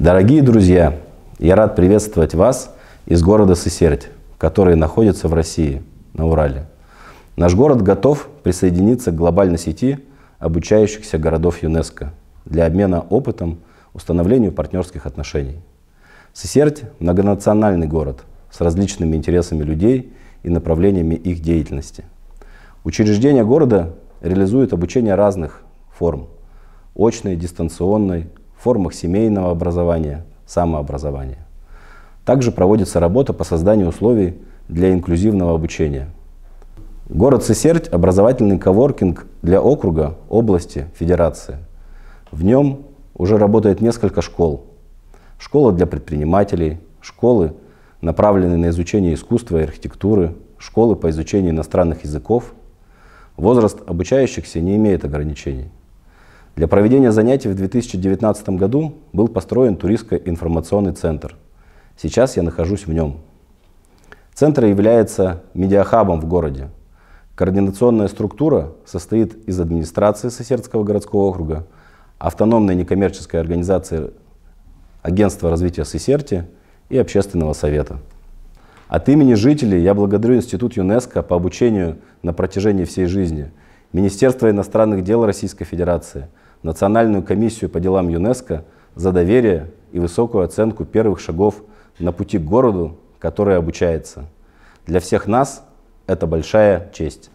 Дорогие друзья, я рад приветствовать вас из города Сысерть, который находится в России, на Урале. Наш город готов присоединиться к глобальной сети обучающихся городов ЮНЕСКО для обмена опытом, установлению партнерских отношений. Сысерть – многонациональный город с различными интересами людей и направлениями их деятельности. Учреждения города реализуют обучение разных форм – очной, дистанционной, формах семейного образования, самообразования. Также проводится работа по созданию условий для инклюзивного обучения. Город Сесерть – образовательный коворкинг для округа, области, федерации. В нем уже работает несколько школ. Школа для предпринимателей, школы, направленные на изучение искусства и архитектуры, школы по изучению иностранных языков. Возраст обучающихся не имеет ограничений. Для проведения занятий в 2019 году был построен туристско-информационный центр. Сейчас я нахожусь в нем. Центр является медиахабом в городе. Координационная структура состоит из администрации Сосердского городского округа, автономной некоммерческой организации Агентства развития Сесерти и Общественного совета. От имени жителей я благодарю Институт ЮНЕСКО по обучению на протяжении всей жизни, Министерство иностранных дел Российской Федерации – Национальную комиссию по делам ЮНЕСКО за доверие и высокую оценку первых шагов на пути к городу, который обучается. Для всех нас это большая честь.